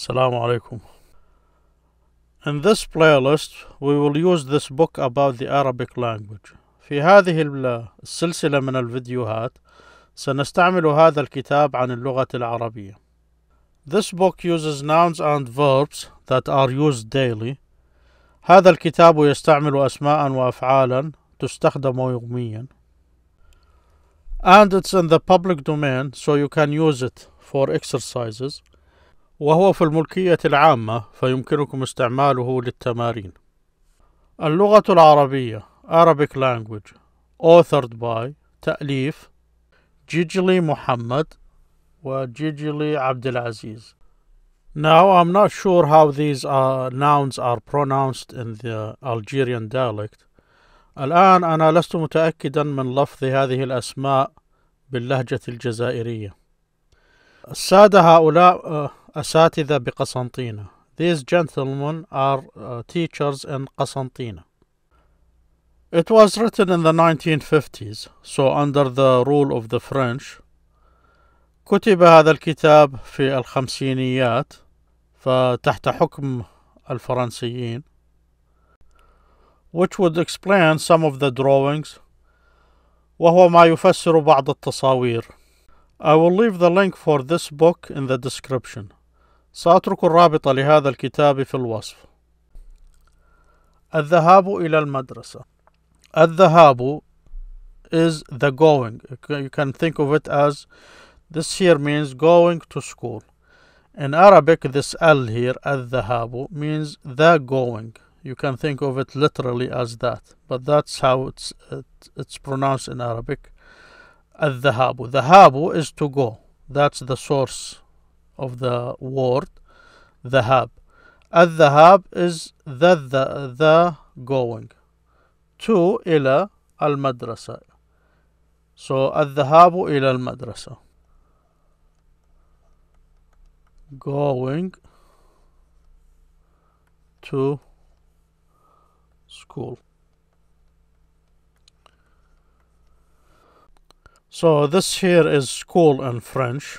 Assalamu alaikum. In this playlist we will use this book about the Arabic language. في هذه السلسلة من الفيديوهات سنستعمل هذا الكتاب عن اللغة العربية. This book uses nouns and verbs that are used daily. هذا الكتاب يستعمل أسماء وأفعالا تستخدم يوميا. And it's in the public domain so you can use it for exercises. وهو في الملكية العامة فيمكنكم استعماله للتمارين اللغة العربية Arabic Language authored by تأليف جيجلي محمد وجيجلي عبد العزيز Now I'm not sure how these uh, nouns are pronounced in the Algerian dialect الآن أنا لست متأكدا من لفظ هذه الأسماء باللهجة الجزائرية السادة هؤلاء uh, أساتذة بقسنطينة These gentlemen are uh, teachers in Qasantina. It was written in the 1950s, so under the rule of the French. كتب هذا الكتاب في الخمسينيات فتحت حكم الفرنسيين which would explain some of the drawings وهو ما يفسر بعض التصاوير I will leave the link for this book in the description سأترك الرابط لهذا الكتاب في الوصف الذهاب إلى المدرسة الذهاب is the going you can think of it as this here means going to school in Arabic this al here الذهاب means the going you can think of it literally as that but that's how it's it, it's pronounced in Arabic الذهاب الذهاب is to go that's the source of the word al الذهاب is the, the, the going to ila al-madrasa. so ila al-madrasa. going to school so this here is school in French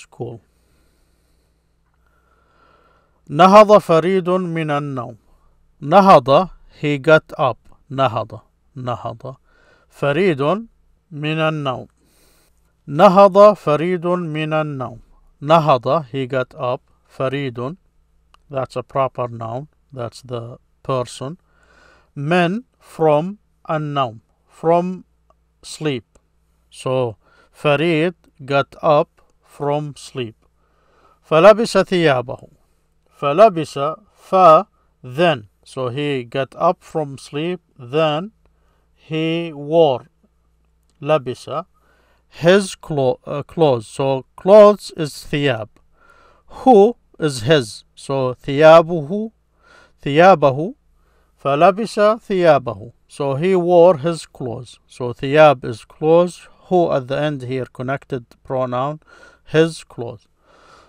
school. نهض فريد من النوم. نهض he got up. نهض نهض فريد من النوم. نهض فريد من النوم. نهض he got up. فريد that's a proper noun. That's the person. من from النوم from sleep. So فريد got up from sleep. فلبس ثيابه فلبس ف then so he got up from sleep then he wore labisa his clo- uh, clothes so clothes is ثياب who is his so ثيابه ثيابه falabisa ثيابه so he wore his clothes so ثياب is clothes who at the end here connected pronoun his clothes.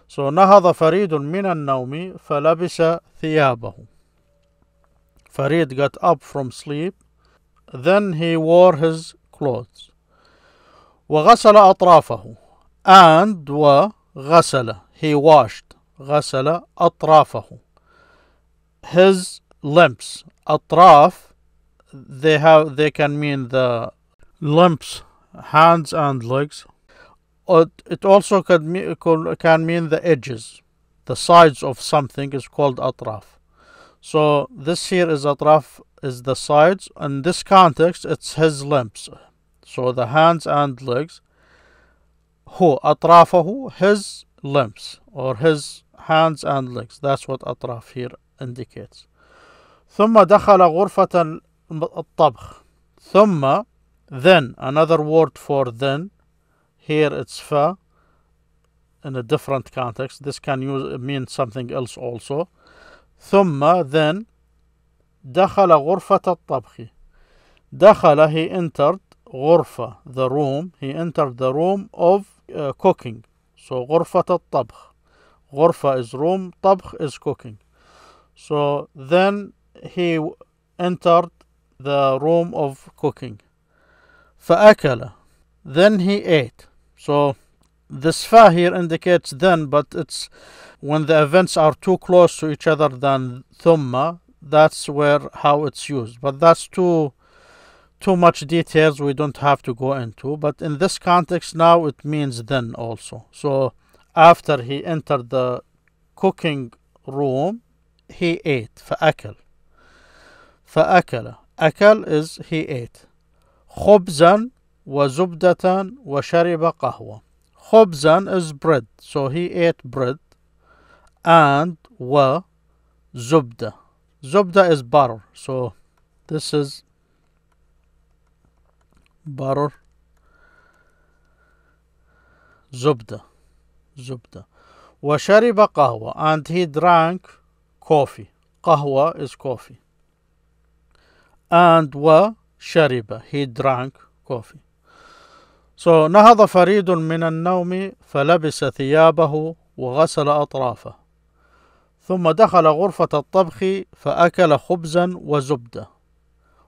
So نهض فريد من النوم فلبس ثيابه. Farid got up from sleep. Then he wore his clothes. وغسل أطرافه and وغسل he washed غسل أطرافه his limbs أطراف they have they can mean the limbs hands and legs it also can, can mean the edges. The sides of something is called atraf. So this here is atraf is the sides. In this context, it's his limbs. So the hands and legs. Who atrafahu his limbs or his hands and legs. That's what atraf here indicates. ثم دخل غرفة الطبخ. ثم then another word for then here it's fa in a different context. This can use, mean something else also. ثم then دخل غرفة الطبخ دخل he entered غرفة the room he entered the room of uh, cooking so غرفة الطبخ غرفة is room طبخ is cooking so then he entered the room of cooking فأكل then he ate so this fa here indicates then but it's when the events are too close to each other than thumma that's where how it's used but that's too too much details we don't have to go into but in this context now it means then also so after he entered the cooking room he ate فأكل فأكل أكل is he ate خبزا وزبدة وشرب قهوة خبزا is bread so he ate bread and و زبدة زبدة is butter so this is butter زبدة زبدة وشرب قهوة and he drank coffee قهوة is coffee and و وشرب he drank coffee So نهض فريد من النوم فلبس ثيابه وغسل أطرافه ثم دخل غرفة الطبخ فأكل خبزا وزبدة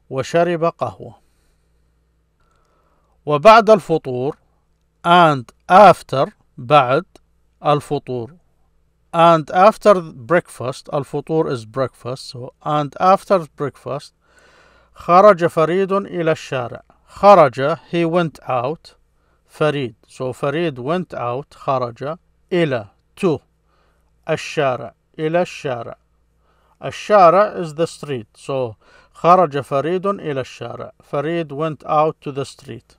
وشرب قهوة وبعد الفطور and after بعد الفطور and after breakfast الفطور is breakfast so and after breakfast خرج فريد إلى الشارع خرج he went out Farid. So Farid went out, خرج, إلى, to, الشارع, إلى الشارع. الشارع is the street. So خرج فريد إلى الشارع. Farid went out to the street.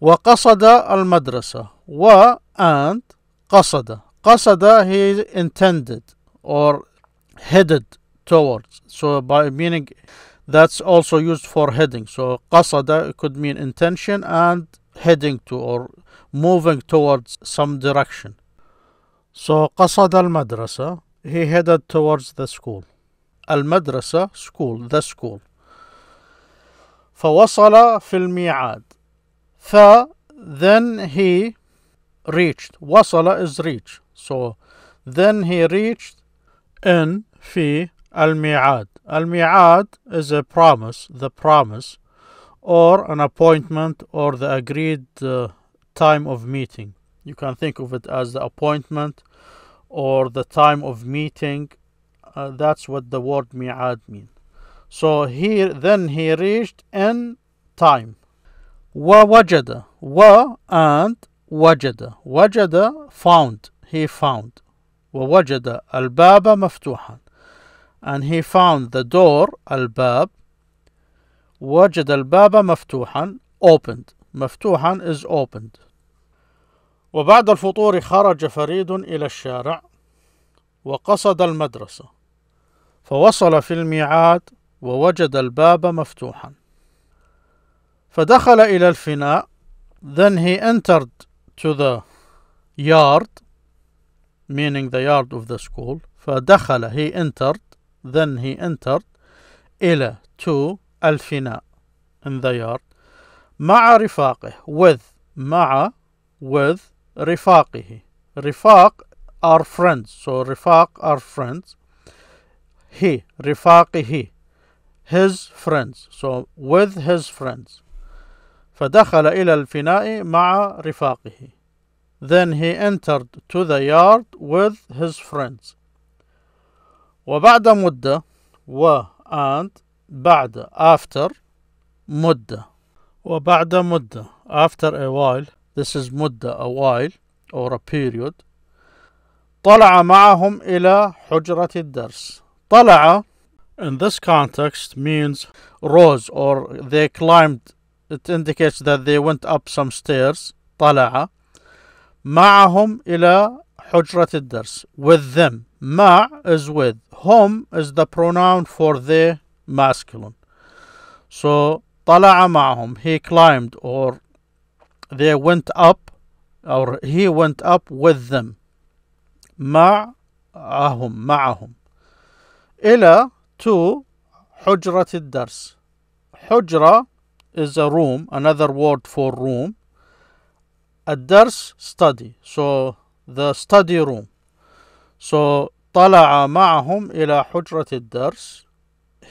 وقصد المدرسة و and قصد قصد he intended or headed towards so by meaning that's also used for heading so قصد could mean intention and heading to or moving towards some direction. So قصد المدرسة he headed towards the school. المدرسة school the school. فوصل في الميعاد. ف then he reached. وصل is reach. So then he reached in في الميعاد. الميعاد is a promise, the promise or an appointment or the agreed uh, time of meeting. You can think of it as the appointment or the time of meeting. Uh, that's what the word mi'ad means. So here, then he reached in time. Wa wajada. wa and wajada. Wajada found he found Wa al baba مفتوحا and he found the door al bab. وجد الباب مفتوحا opened مفتوحا is opened وبعد الفطور خرج فريد إلى الشارع وقصد المدرسة فوصل في الميعاد ووجد الباب مفتوحا فدخل إلى الفناء then he entered to the yard meaning the yard of the school فدخل he entered then he entered إلى to الفناء in the yard مع رفاقه with مع with رفاقه رفاق are friends so رفاق are friends he رفاقه his friends so with his friends فدخل إلى الفناء مع رفاقه then he entered to the yard with his friends وبعد مدة و and بعد after مدة وبعد مدة after a while this is مدة a while or a period طلع معهم إلى حجرة الدرس طلع in this context means rose or they climbed it indicates that they went up some stairs طلع معهم إلى حجرة الدرس with them مع is with هم is the pronoun for they masculine. So طلع معهم he climbed or they went up or he went up with them معهم معهم إلى to حجرة الدرس حجرة is a room another word for room الدرس study so the study room so طلع معهم إلى حجرة الدرس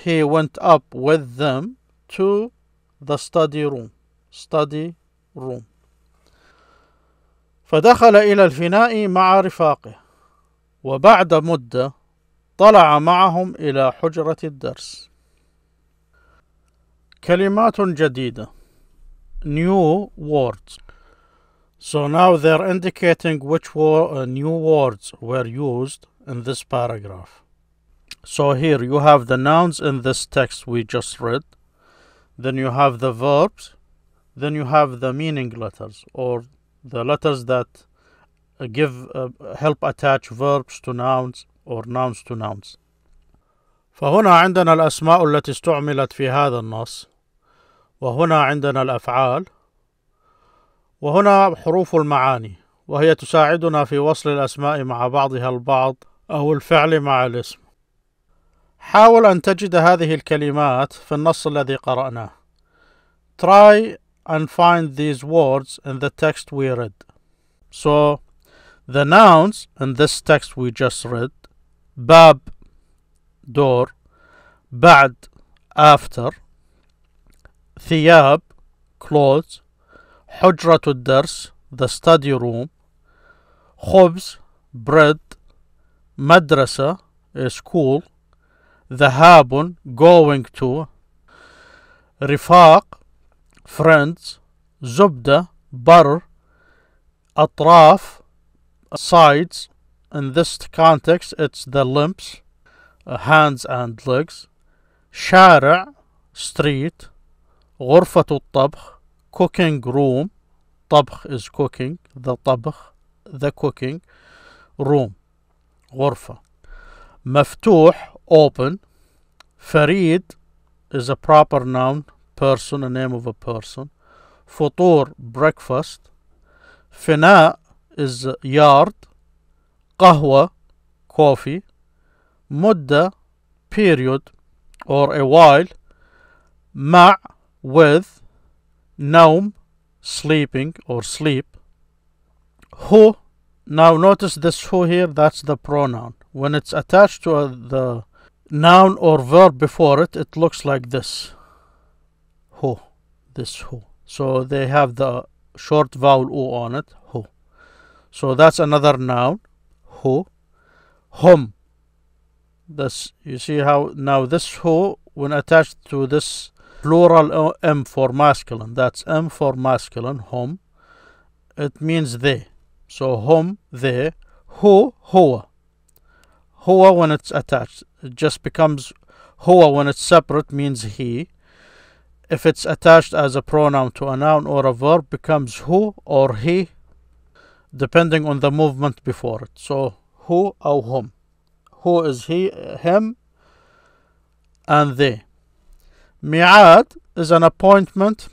he went up with them to the study room study room فدخل إلى الفناء مع رفاقه وبعد مدة طلع معهم إلى حجرة الدرس كلمات جديدة new words So now they're indicating which uh, new words were used in this paragraph. So here you have the nouns in this text we just read, then you have the verbs, then you have the meaning letters or the letters that give uh, help attach verbs to nouns or nouns to nouns. فهنا عندنا الأسماء التي استعملت في هذا النص وهنا عندنا الأفعال وهنا حروف المعاني وهي تساعدنا في وصل الأسماء مع بعضها البعض أو الفعل مع الاسم حاول أن تجد هذه الكلمات في النص الذي قرأناه. Try and find these words in the text we read. So, the nouns in this text we just read باب دور بعد after ثياب clothes حجرة الدرس the study room خبز bread مدرسة school ذهاب going to رفاق friends زبدة butter أطراف sides in this context it's the limbs uh, hands and legs شارع street غرفة الطبخ cooking room طبخ is cooking the طبخ the cooking room غرفة مفتوح open. Farid is a proper noun, person, a name of a person. Futur, breakfast. Fina is yard. Qahwa, coffee. Mudda, period or a while. Ma, with. Naum, sleeping or sleep. Who, now notice this who here, that's the pronoun. When it's attached to the noun or verb before it, it looks like this. Ho, this ho. So they have the short vowel o on it, ho. So that's another noun, ho. Hum. This you see how now this ho when attached to this plural m for masculine, that's m for masculine, hum. It means they. So hum, they. Ho, hoa. Hoa when it's attached it just becomes huwa when it's separate means he. If it's attached as a pronoun to a noun or a verb, becomes who or he, depending on the movement before it. So who or whom. Who is he, him, and they. Mi'ad is an appointment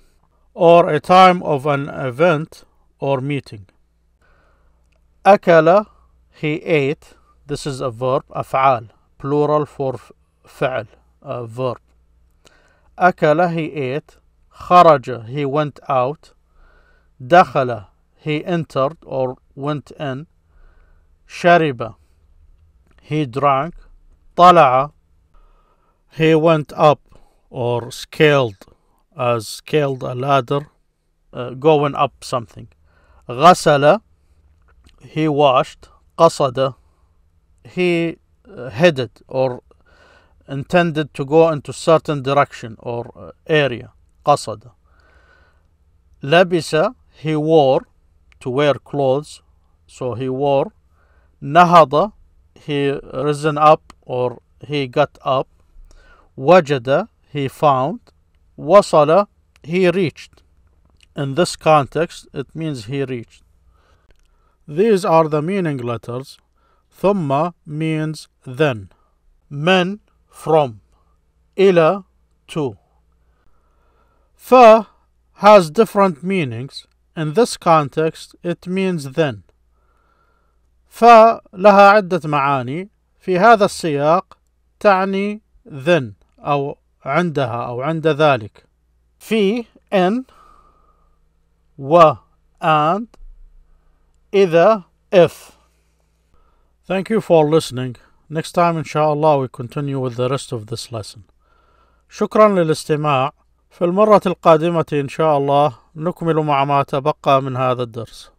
or a time of an event or meeting. Akala, he ate. This is a verb, af'al plural for فعل uh, verb أكل he ate خرج he went out دخل he entered or went in شرب he drank طلع he went up or scaled as uh, scaled a ladder uh, going up something غسل he washed قصد he headed or intended to go into certain direction or uh, area قصد لبس he wore to wear clothes so he wore نهض he risen up or he got up وجد he found وصل he reached in this context it means he reached these are the meaning letters Thumma means then. Men from. Ila to. Fa has different meanings. In this context, it means then. Fa لها عدة معاني في هذا السياق تعني then أو عندها أو عند ذلك في in و and إذا if Thank you for listening. Next time inshallah, we continue with the rest of this lesson. شكرا للاستماع. في المرة القادمة إن شاء الله نكمل مع ما تبقى من هذا الدرس.